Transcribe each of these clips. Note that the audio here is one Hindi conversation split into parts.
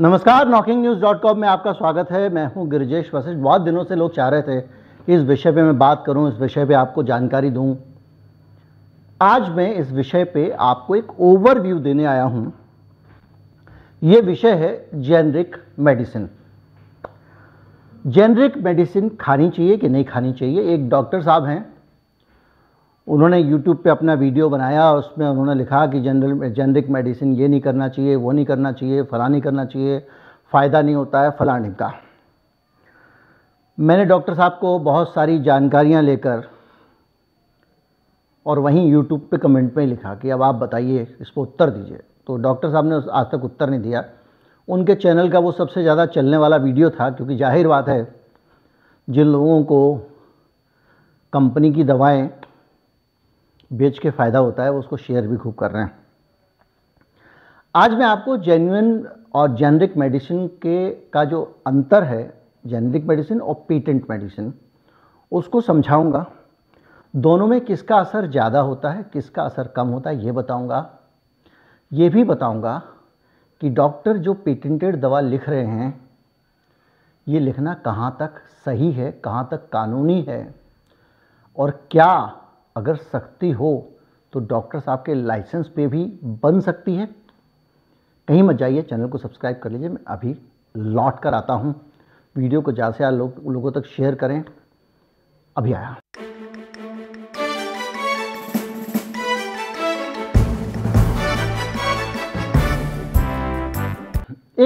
नमस्कार नॉकिंग न्यूज़ डॉट कॉम में आपका स्वागत है मैं हूं गिरजेश वशिष्ठ बहुत दिनों से लोग चाह रहे थे कि इस विषय पे मैं बात करूं इस विषय पे आपको जानकारी दूं आज मैं इस विषय पे आपको एक ओवरव्यू देने आया हूं यह विषय है जेनरिक मेडिसिन जेनरिक मेडिसिन खानी चाहिए कि नहीं खानी चाहिए एक डॉक्टर साहब हैं उन्होंने यूट्यूब पे अपना वीडियो बनाया उसमें उन्होंने लिखा कि जनरल जेनरिक मेडिसिन ये नहीं करना चाहिए वो नहीं करना चाहिए फ़लाँ नहीं करना चाहिए फ़ायदा नहीं होता है फ़लाने का मैंने डॉक्टर साहब को बहुत सारी जानकारियाँ लेकर और वहीं यूट्यूब पे कमेंट में लिखा कि अब आप बताइए इसको उत्तर दीजिए तो डॉक्टर साहब ने आज तक उत्तर नहीं दिया उनके चैनल का वो सबसे ज़्यादा चलने वाला वीडियो था क्योंकि जाहिर बात है जिन लोगों को कंपनी की दवाएं बेच के फ़ायदा होता है वो उसको शेयर भी खूब कर रहे हैं आज मैं आपको जेन्यून और जेनरिक मेडिसिन के का जो अंतर है जेनरिक मेडिसिन और पेटेंट मेडिसिन उसको समझाऊंगा दोनों में किसका असर ज़्यादा होता है किसका असर कम होता है ये बताऊंगा ये भी बताऊंगा कि डॉक्टर जो पेटेंटेड दवा लिख रहे हैं ये लिखना कहाँ तक सही है कहाँ तक कानूनी है और क्या अगर सख्ती हो तो डॉक्टर साहब के लाइसेंस पे भी बन सकती है कहीं मत जाइए चैनल को सब्सक्राइब कर लीजिए मैं अभी लौट कर आता हूँ वीडियो को ज़्यादा से ज़्यादा लोग, लोगों तक शेयर करें अभी आया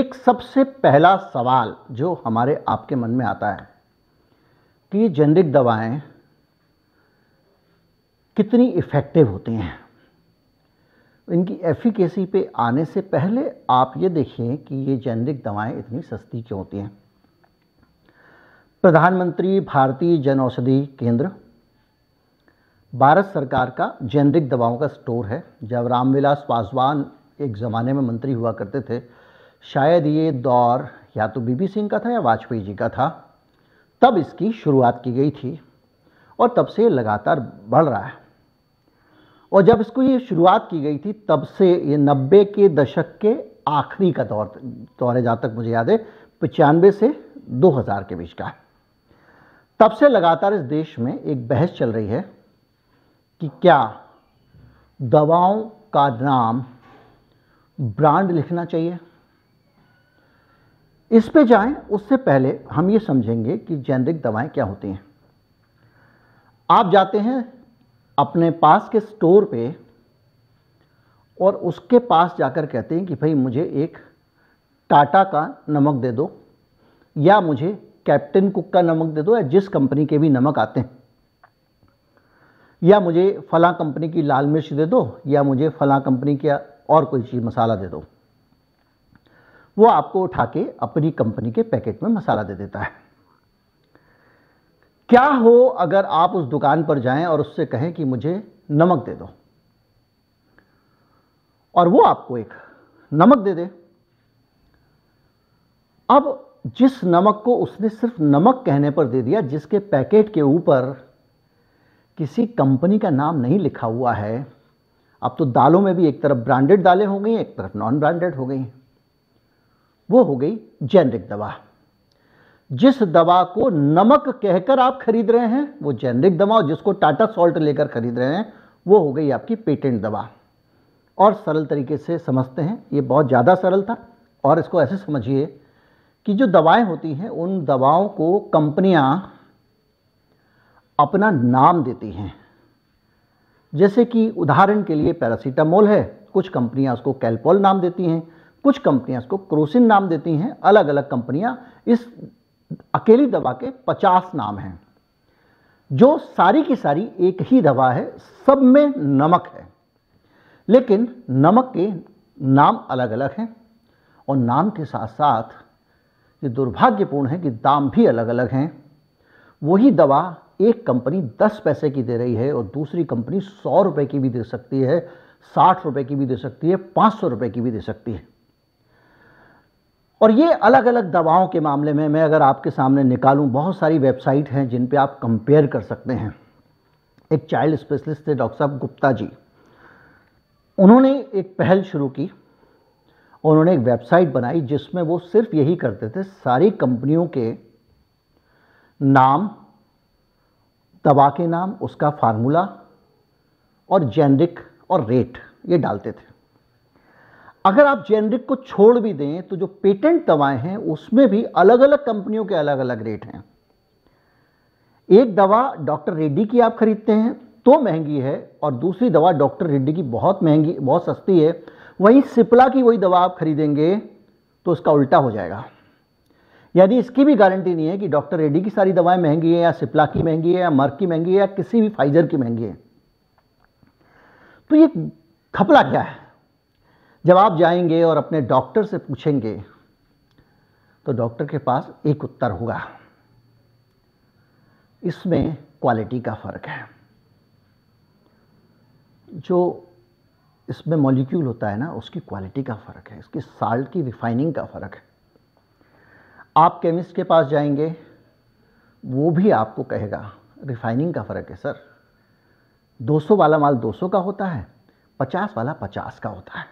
एक सबसे पहला सवाल जो हमारे आपके मन में आता है कि ये जेनरिक दवाएं कितनी इफ़ेक्टिव होती हैं इनकी एफिकेसी पे आने से पहले आप ये देखें कि ये जेनरिक दवाएं इतनी सस्ती क्यों होती हैं प्रधानमंत्री भारतीय जन औषधि केंद्र भारत सरकार का जेनरिक दवाओं का स्टोर है जब रामविलास पासवान एक ज़माने में मंत्री हुआ करते थे शायद ये दौर या तो बीबी सिंह का था या वाजपेयी जी का था तब इसकी शुरुआत की गई थी और तब से लगातार बढ़ रहा है और जब इसको ये शुरुआत की गई थी तब से ये नब्बे के दशक के आखिरी का दौर दौर है जहाँ तक मुझे याद है पचानवे से 2000 के बीच का है तब से लगातार इस देश में एक बहस चल रही है कि क्या दवाओं का नाम ब्रांड लिखना चाहिए इस पे जाएं उससे पहले हम ये समझेंगे कि जेनरिक दवाएं क्या होती हैं आप जाते हैं अपने पास के स्टोर पे और उसके पास जाकर कहते हैं कि भाई मुझे एक टाटा का नमक दे दो या मुझे कैप्टन कुक का नमक दे दो या जिस कंपनी के भी नमक आते हैं या मुझे फला कंपनी की लाल मिर्च दे दो या मुझे फला कंपनी का और कोई चीज़ मसाला दे दो वो आपको उठा के अपनी कंपनी के पैकेट में मसाला दे देता है क्या हो अगर आप उस दुकान पर जाएं और उससे कहें कि मुझे नमक दे दो और वो आपको एक नमक दे दे अब जिस नमक को उसने सिर्फ नमक कहने पर दे दिया जिसके पैकेट के ऊपर किसी कंपनी का नाम नहीं लिखा हुआ है अब तो दालों में भी एक तरफ ब्रांडेड दालें हो गई एक तरफ नॉन ब्रांडेड हो गई वो हो गई जेनरिक दवा जिस दवा को नमक कहकर आप खरीद रहे हैं वो जेनरिक दवा और जिसको टाटा सॉल्ट लेकर खरीद रहे हैं वो हो गई आपकी पेटेंट दवा और सरल तरीके से समझते हैं ये बहुत ज़्यादा सरल था और इसको ऐसे समझिए कि जो दवाएं होती हैं उन दवाओं को कंपनियां अपना नाम देती हैं जैसे कि उदाहरण के लिए पैरासीटामोल है कुछ कंपनियां उसको कैल्पोल नाम देती हैं कुछ कंपनियां इसको क्रोसिन नाम देती हैं अलग अलग कंपनियां इस अकेली दवा के 50 नाम हैं जो सारी की सारी एक ही दवा है सब में नमक है लेकिन नमक के नाम अलग अलग हैं और नाम के साथ साथ ये दुर्भाग्यपूर्ण है कि दाम भी अलग अलग हैं वही दवा एक कंपनी दस पैसे की दे रही है और दूसरी कंपनी सौ रुपए की भी दे सकती है साठ रुपए की भी दे सकती है पाँच सौ रुपए की भी दे सकती है और ये अलग अलग दवाओं के मामले में मैं अगर आपके सामने निकालूं बहुत सारी वेबसाइट हैं जिन पे आप कंपेयर कर सकते हैं एक चाइल्ड स्पेशलिस्ट थे डॉक्टर साहब गुप्ता जी उन्होंने एक पहल शुरू की उन्होंने एक वेबसाइट बनाई जिसमें वो सिर्फ यही करते थे सारी कंपनियों के नाम दवा के नाम उसका फार्मूला और जेनरिक और रेट ये डालते थे अगर आप जेनरिक को छोड़ भी दें तो जो पेटेंट दवाएं हैं उसमें भी अलग अलग कंपनियों के अलग अलग रेट हैं एक दवा डॉक्टर रेड्डी की आप खरीदते हैं तो महंगी है और दूसरी दवा डॉक्टर रेड्डी की बहुत महंगी बहुत सस्ती है वहीं सिप्ला की वही दवा आप खरीदेंगे तो उसका उल्टा हो जाएगा यानी इसकी भी गारंटी नहीं है कि डॉक्टर रेड्डी की सारी दवाएं महंगी है या सिप्ला की महंगी है या मर्क की महंगी है या किसी भी फाइजर की महंगी है तो ये खपला क्या है जब आप जाएंगे और अपने डॉक्टर से पूछेंगे तो डॉक्टर के पास एक उत्तर होगा इसमें क्वालिटी का फ़र्क है जो इसमें मॉलिक्यूल होता है ना उसकी क्वालिटी का फ़र्क है इसकी साल्ट की रिफाइनिंग का फ़र्क है आप केमिस्ट के पास जाएंगे वो भी आपको कहेगा रिफाइनिंग का फ़र्क है सर 200 वाला माल 200 का होता है 50 वाला 50 का होता है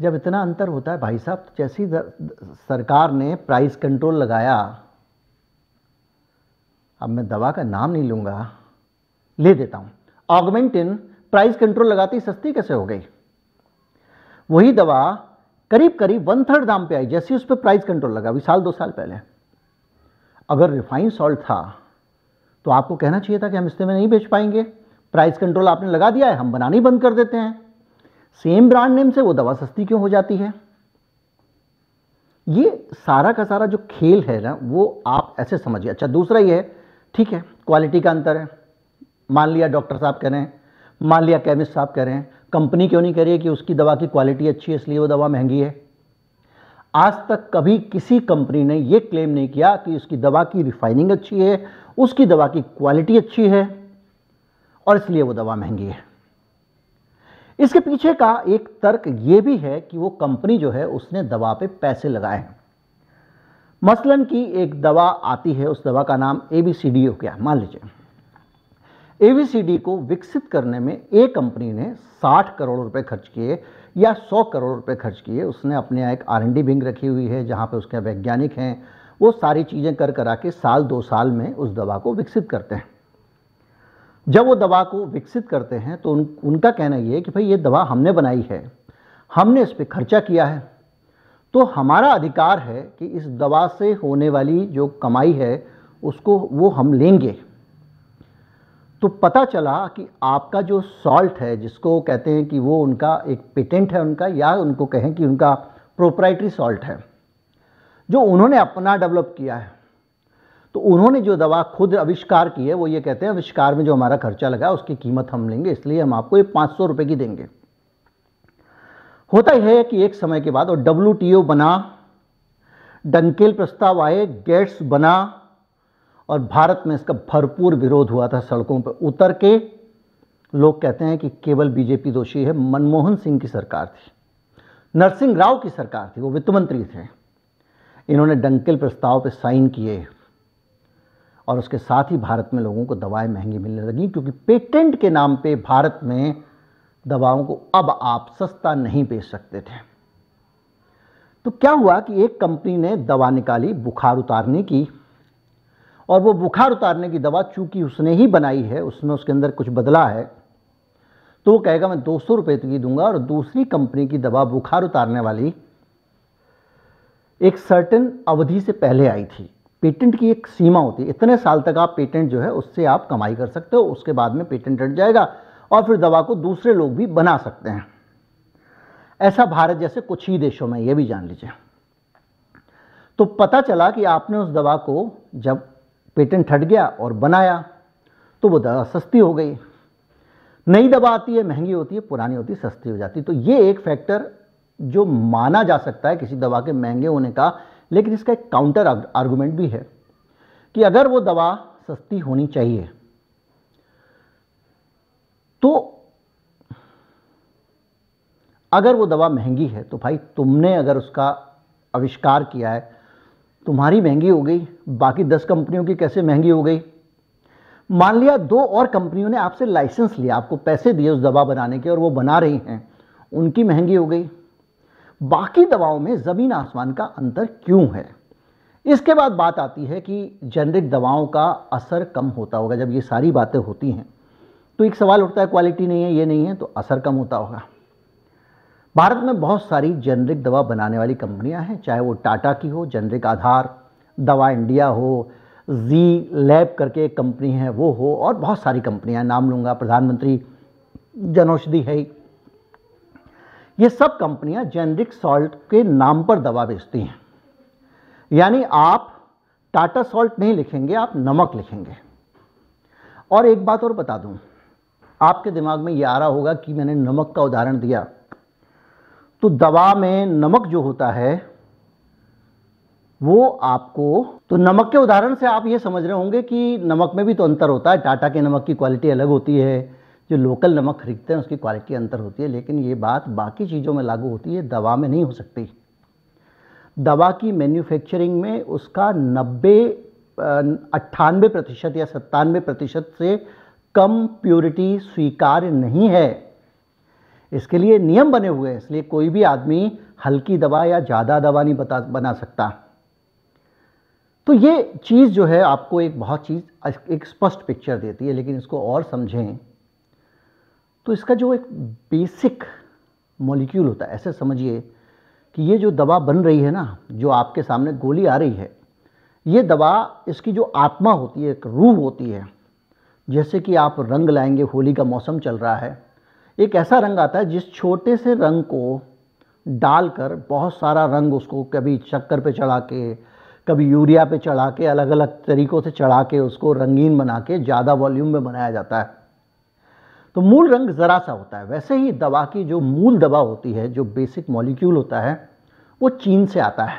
जब इतना अंतर होता है भाई साहब तो जैसी सरकार ने प्राइस कंट्रोल लगाया अब मैं दवा का नाम नहीं लूंगा ले देता हूं ऑगमेंटिन प्राइस कंट्रोल लगाती सस्ती कैसे हो गई वही दवा करीब करीब वन थर्ड दाम पे आई जैसे उस पर प्राइस कंट्रोल लगा अभी साल दो साल पहले अगर रिफाइंड सॉल्ट था तो आपको कहना चाहिए था कि हम में नहीं बेच पाएंगे प्राइस कंट्रोल आपने लगा दिया है हम बनाना ही बंद कर देते हैं सेम ब्रांड नेम से वो दवा सस्ती क्यों हो जाती है ये सारा का सारा जो खेल है ना वो आप ऐसे समझिए अच्छा दूसरा ये है ठीक है क्वालिटी का अंतर है मान लिया डॉक्टर साहब कह रहे हैं मान लिया केमिस्ट साहब कह रहे हैं कंपनी क्यों नहीं कह रही है कि उसकी दवा की क्वालिटी अच्छी है इसलिए वो दवा महंगी है आज तक कभी किसी कंपनी ने ये क्लेम नहीं किया कि उसकी दवा की रिफाइनिंग अच्छी है उसकी दवा की क्वालिटी अच्छी है और इसलिए वो दवा महंगी है इसके पीछे का एक तर्क ये भी है कि वो कंपनी जो है उसने दवा पे पैसे लगाए हैं मसलन की एक दवा आती है उस दवा का नाम ए बी सी डी हो गया मान लीजिए ए बी सी डी को विकसित करने में एक कंपनी ने 60 करोड़ रुपए खर्च किए या 100 करोड़ रुपए खर्च किए उसने अपने यहाँ एक आर एन डी विंग रखी हुई है जहाँ पे उसके वैज्ञानिक हैं वो सारी चीज़ें कर करा के साल दो साल में उस दवा को विकसित करते हैं जब वो दवा को विकसित करते हैं तो उन उनका कहना ये है कि भाई ये दवा हमने बनाई है हमने इस पर खर्चा किया है तो हमारा अधिकार है कि इस दवा से होने वाली जो कमाई है उसको वो हम लेंगे तो पता चला कि आपका जो सॉल्ट है जिसको कहते हैं कि वो उनका एक पेटेंट है उनका या उनको कहें कि उनका प्रोप्राइटरी सॉल्ट है जो उन्होंने अपना डेवलप किया है तो उन्होंने जो दवा खुद आविष्कार की है वो ये कहते हैं आविष्कार में जो हमारा खर्चा लगा उसकी कीमत हम लेंगे इसलिए हम आपको ये पाँच सौ रुपये की देंगे होता यह है कि एक समय के बाद और डब्ल्यू बना डंकेल प्रस्ताव आए गेट्स बना और भारत में इसका भरपूर विरोध हुआ था सड़कों पर उतर के लोग कहते हैं कि केवल बीजेपी दोषी है मनमोहन सिंह की सरकार थी नरसिंह राव की सरकार थी वो वित्त मंत्री थे इन्होंने डंकेल प्रस्ताव पर साइन किए और उसके साथ ही भारत में लोगों को दवाएं महंगी मिलने लगी क्योंकि पेटेंट के नाम पे भारत में दवाओं को अब आप सस्ता नहीं बेच सकते थे तो क्या हुआ कि एक कंपनी ने दवा निकाली बुखार उतारने की और वो बुखार उतारने की दवा चूंकि उसने ही बनाई है उसमें उसके अंदर कुछ बदला है तो वो कहेगा मैं दो सौ रुपये तो की दूंगा और दूसरी कंपनी की दवा बुखार उतारने वाली एक सर्टेन अवधि से पहले आई थी पेटेंट की एक सीमा होती है इतने साल तक आप पेटेंट जो है उससे आप कमाई कर सकते हो उसके बाद में पेटेंट हट जाएगा और फिर दवा को दूसरे लोग भी बना सकते हैं ऐसा भारत जैसे कुछ ही देशों में यह भी जान लीजिए तो पता चला कि आपने उस दवा को जब पेटेंट हट गया और बनाया तो वो दवा सस्ती हो गई नई दवा आती है महंगी होती है पुरानी होती है सस्ती हो जाती है तो ये एक फैक्टर जो माना जा सकता है किसी दवा के महंगे होने का लेकिन इसका एक काउंटर आर्गूमेंट भी है कि अगर वो दवा सस्ती होनी चाहिए तो अगर वो दवा महंगी है तो भाई तुमने अगर उसका आविष्कार किया है तुम्हारी महंगी हो गई बाकी दस कंपनियों की कैसे महंगी हो गई मान लिया दो और कंपनियों ने आपसे लाइसेंस लिया आपको पैसे दिए उस दवा बनाने के और वो बना रही हैं उनकी महंगी हो गई बाकी दवाओं में ज़मीन आसमान का अंतर क्यों है इसके बाद बात आती है कि जेनरिक दवाओं का असर कम होता होगा जब ये सारी बातें होती हैं तो एक सवाल उठता है क्वालिटी नहीं है ये नहीं है तो असर कम होता होगा भारत में बहुत सारी जेनरिक दवा बनाने वाली कंपनियां हैं चाहे वो टाटा की हो जेनरिक आधार दवा इंडिया हो जी लैब करके एक कंपनी है वो हो और बहुत सारी कंपनियां नाम लूंगा प्रधानमंत्री जनौषधि है ये सब कंपनियां जेनरिक सॉल्ट के नाम पर दवा बेचती हैं यानी आप टाटा सॉल्ट नहीं लिखेंगे आप नमक लिखेंगे और एक बात और बता दूं आपके दिमाग में यह आ रहा होगा कि मैंने नमक का उदाहरण दिया तो दवा में नमक जो होता है वो आपको तो नमक के उदाहरण से आप ये समझ रहे होंगे कि नमक में भी तो अंतर होता है टाटा के नमक की क्वालिटी अलग होती है जो लोकल नमक खरीदते हैं उसकी क्वालिटी अंतर होती है लेकिन ये बात बाकी चीज़ों में लागू होती है दवा में नहीं हो सकती दवा की मैन्युफैक्चरिंग में उसका नब्बे अट्ठानबे प्रतिशत या सत्तानवे प्रतिशत से कम प्योरिटी स्वीकार नहीं है इसके लिए नियम बने हुए हैं इसलिए कोई भी आदमी हल्की दवा या ज़्यादा दवा नहीं बता बना सकता तो ये चीज़ जो है आपको एक बहुत चीज़ एक स्पष्ट पिक्चर देती है लेकिन इसको और समझें तो इसका जो एक बेसिक मॉलिक्यूल होता है ऐसे समझिए कि ये जो दवा बन रही है ना जो आपके सामने गोली आ रही है ये दवा इसकी जो आत्मा होती है एक रूह होती है जैसे कि आप रंग लाएंगे होली का मौसम चल रहा है एक ऐसा रंग आता है जिस छोटे से रंग को डालकर बहुत सारा रंग उसको कभी चक्कर पे चढ़ा के कभी यूरिया पे चढ़ा के अलग अलग तरीक़ों से चढ़ा के उसको रंगीन बना के ज़्यादा वॉल्यूम में बनाया जाता है तो मूल रंग ज़रा सा होता है वैसे ही दवा की जो मूल दवा होती है जो बेसिक मॉलिक्यूल होता है वो चीन से आता है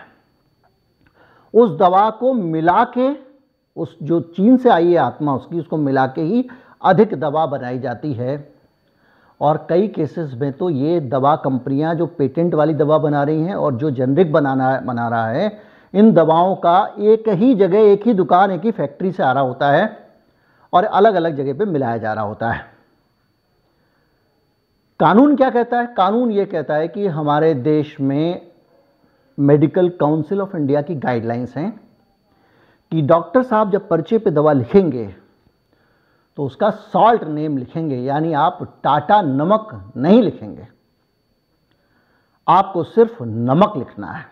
उस दवा को मिला के उस जो चीन से आई है आत्मा उसकी उसको मिला के ही अधिक दवा बनाई जाती है और कई केसेस में तो ये दवा कंपनियां जो पेटेंट वाली दवा बना रही हैं और जो जेनरिक बनाना बना रहा है इन दवाओं का एक ही जगह एक ही दुकान एक ही फैक्ट्री से आ रहा होता है और अलग अलग जगह पे मिलाया जा रहा होता है कानून क्या कहता है कानून ये कहता है कि हमारे देश में मेडिकल काउंसिल ऑफ इंडिया की गाइडलाइंस हैं कि डॉक्टर साहब जब पर्चे पे दवा लिखेंगे तो उसका सॉल्ट नेम लिखेंगे यानी आप टाटा नमक नहीं लिखेंगे आपको सिर्फ नमक लिखना है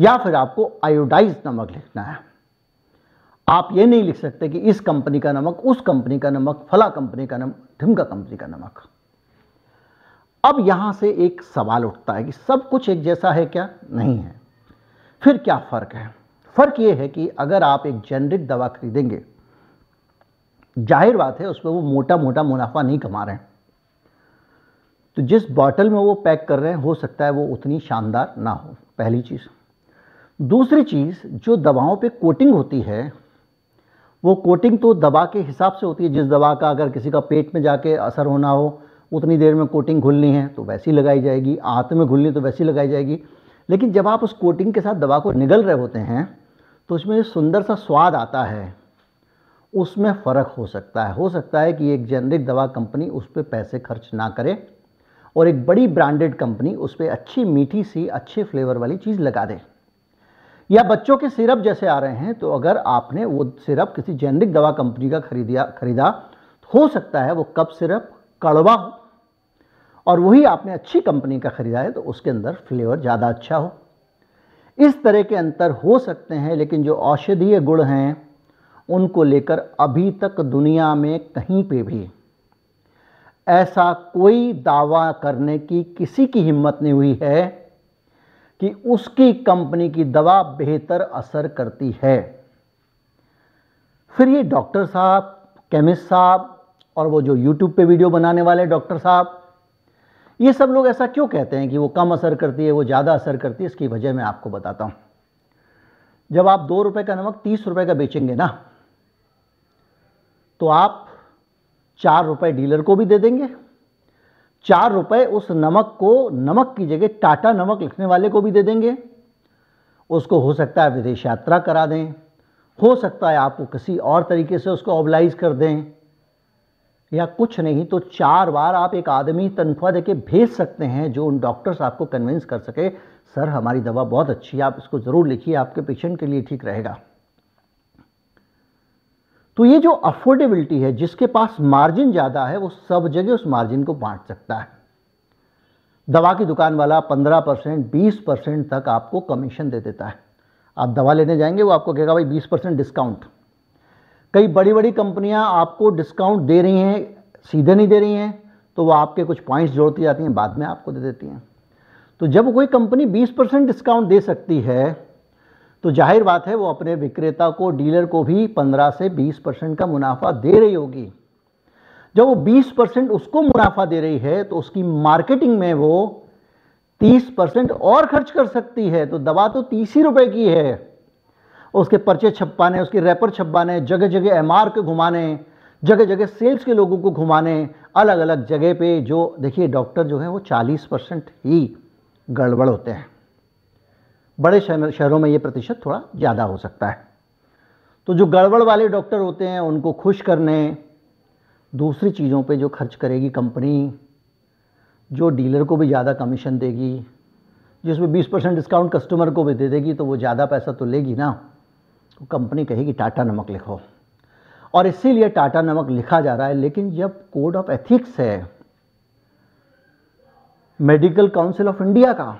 या फिर आपको आयोडाइज नमक लिखना है आप ये नहीं लिख सकते कि इस कंपनी का नमक उस कंपनी का नमक फला कंपनी का नमक ढिमका कंपनी का नमक अब यहां से एक सवाल उठता है कि सब कुछ एक जैसा है क्या नहीं है फिर क्या फ़र्क है फ़र्क यह है कि अगर आप एक जेनरिक दवा खरीदेंगे जाहिर बात है उसमें वो मोटा मोटा मुनाफा नहीं कमा रहे हैं तो जिस बॉटल में वो पैक कर रहे हैं हो सकता है वो उतनी शानदार ना हो पहली चीज़ दूसरी चीज़ जो दवाओं पे कोटिंग होती है वो कोटिंग तो दवा के हिसाब से होती है जिस दवा का अगर किसी का पेट में जाके असर होना हो उतनी देर में कोटिंग घुलनी है तो वैसी लगाई जाएगी आंत में घुलनी तो वैसी लगाई जाएगी लेकिन जब आप उस कोटिंग के साथ दवा को निगल रहे होते हैं तो उसमें सुंदर सा स्वाद आता है उसमें फ़र्क हो सकता है हो सकता है कि एक जेनरिक दवा कंपनी उस पर पैसे खर्च ना करे और एक बड़ी ब्रांडेड कंपनी उस पर अच्छी मीठी सी अच्छे फ्लेवर वाली चीज़ लगा दे या बच्चों के सिरप जैसे आ रहे हैं तो अगर आपने वो सिरप किसी जेनरिक दवा कंपनी का खरीदिया खरीदा तो हो सकता है वो कप सिरप कड़वा हो और वही आपने अच्छी कंपनी का ख़रीदा है तो उसके अंदर फ्लेवर ज़्यादा अच्छा हो इस तरह के अंतर हो सकते हैं लेकिन जो औषधीय गुण हैं उनको लेकर अभी तक दुनिया में कहीं पे भी ऐसा कोई दावा करने की किसी की हिम्मत नहीं हुई है कि उसकी कंपनी की दवा बेहतर असर करती है फिर ये डॉक्टर साहब केमिस्ट साहब और वो जो यूट्यूब पे वीडियो बनाने वाले डॉक्टर साहब ये सब लोग ऐसा क्यों कहते हैं कि वो कम असर करती है वो ज़्यादा असर करती है इसकी वजह मैं आपको बताता हूँ जब आप दो रुपये का नमक तीस रुपये का बेचेंगे ना तो आप चार रुपये डीलर को भी दे देंगे चार रुपये उस नमक को नमक की जगह टाटा नमक लिखने वाले को भी दे देंगे उसको हो सकता है विदेश यात्रा करा दें हो सकता है आपको किसी और तरीके से उसको ऑबलाइज कर दें या कुछ नहीं तो चार बार आप एक आदमी तनख्वाह देके भेज सकते हैं जो उन डॉक्टर्स आपको कन्विंस कर सके सर हमारी दवा बहुत अच्छी है आप इसको ज़रूर लिखिए आपके पेशेंट के लिए ठीक रहेगा तो ये जो अफोर्डेबिलिटी है जिसके पास मार्जिन ज़्यादा है वो सब जगह उस मार्जिन को बांट सकता है दवा की दुकान वाला पंद्रह परसेंट बीस परसेंट तक आपको कमीशन दे देता है आप दवा लेने जाएंगे वो आपको कहेगा भाई बीस परसेंट डिस्काउंट कई बड़ी बड़ी कंपनियां आपको डिस्काउंट दे रही हैं सीधे नहीं दे रही हैं तो वो आपके कुछ पॉइंट्स जोड़ती जाती हैं बाद में आपको दे देती हैं तो जब कोई कंपनी 20 परसेंट डिस्काउंट दे सकती है तो जाहिर बात है वो अपने विक्रेता को डीलर को भी 15 से 20 परसेंट का मुनाफा दे रही होगी जब वो 20 परसेंट उसको मुनाफा दे रही है तो उसकी मार्केटिंग में वो 30 परसेंट और खर्च कर सकती है तो दवा तो तीस ही रुपए की है उसके पर्चे छपवाने उसके रैपर छपवाने जगह जगह एम के घुमाने जगह जगह सेल्स के लोगों को घुमाने अलग अलग जगह पे जो देखिए डॉक्टर जो है वो 40 परसेंट ही गड़बड़ होते हैं बड़े शहरों में ये प्रतिशत थोड़ा ज़्यादा हो सकता है तो जो गड़बड़ वाले डॉक्टर होते हैं उनको खुश करने दूसरी चीज़ों पे जो खर्च करेगी कंपनी जो डीलर को भी ज़्यादा कमीशन देगी जिसमें 20 परसेंट डिस्काउंट कस्टमर को भी दे देगी तो वो ज़्यादा पैसा तो लेगी ना कंपनी कहेगी टाटा नमक लिखो और इसीलिए टाटा नमक लिखा जा रहा है लेकिन जब कोड ऑफ एथिक्स है मेडिकल काउंसिल ऑफ इंडिया का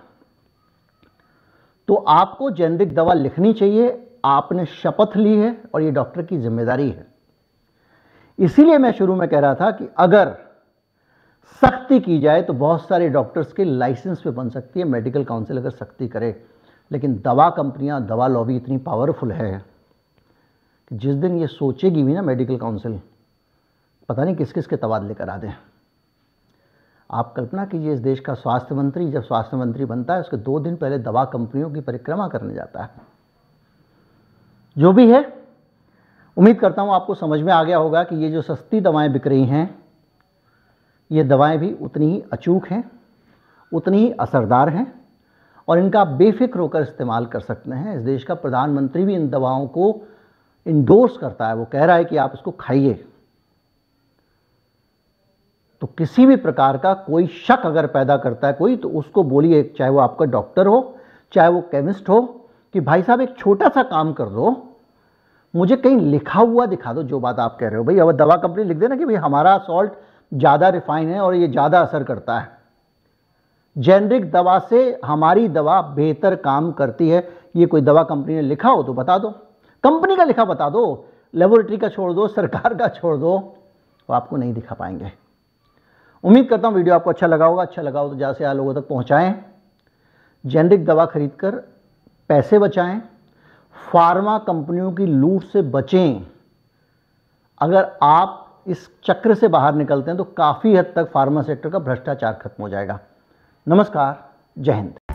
तो आपको जेनरिक दवा लिखनी चाहिए आपने शपथ ली है और ये डॉक्टर की जिम्मेदारी है इसीलिए मैं शुरू में कह रहा था कि अगर सख्ती की जाए तो बहुत सारे डॉक्टर्स के लाइसेंस पे बन सकती है मेडिकल काउंसिल अगर सख्ती करे लेकिन दवा कंपनियां दवा लॉबी इतनी पावरफुल है कि जिस दिन ये सोचेगी भी ना मेडिकल काउंसिल पता नहीं किस किस के तबादले करा दें आप कल्पना कीजिए इस देश का स्वास्थ्य मंत्री जब स्वास्थ्य मंत्री बनता है उसके दो दिन पहले दवा कंपनियों की परिक्रमा करने जाता है जो भी है उम्मीद करता हूँ आपको समझ में आ गया होगा कि ये जो सस्ती दवाएं बिक रही हैं ये दवाएं भी उतनी ही अचूक हैं उतनी ही असरदार हैं और इनका आप बेफिक्र होकर इस्तेमाल कर सकते हैं इस देश का प्रधानमंत्री भी इन दवाओं को इंडोर्स करता है वो कह रहा है कि आप इसको खाइए तो किसी भी प्रकार का कोई शक अगर पैदा करता है कोई तो उसको बोलिए चाहे वो आपका डॉक्टर हो चाहे वो केमिस्ट हो कि भाई साहब एक छोटा सा काम कर दो मुझे कहीं लिखा हुआ दिखा दो जो बात आप कह रहे हो भाई अब दवा कंपनी लिख देना कि भाई हमारा सॉल्ट ज़्यादा रिफाइन है और ये ज़्यादा असर करता है जेनरिक दवा से हमारी दवा बेहतर काम करती है ये कोई दवा कंपनी ने लिखा हो तो बता दो कंपनी का लिखा बता दो लेबोरेटरी का छोड़ दो सरकार का छोड़ दो वो आपको नहीं दिखा पाएंगे उम्मीद करता हूँ वीडियो आपको अच्छा लगा होगा अच्छा लगा हो तो ज़्यादा से ज़्यादा लोगों तक पहुँचाएँ जेनरिक दवा खरीद कर पैसे बचाएं फार्मा कंपनियों की लूट से बचें अगर आप इस चक्र से बाहर निकलते हैं तो काफ़ी हद तक फार्मा सेक्टर का भ्रष्टाचार खत्म हो जाएगा नमस्कार जय हिंद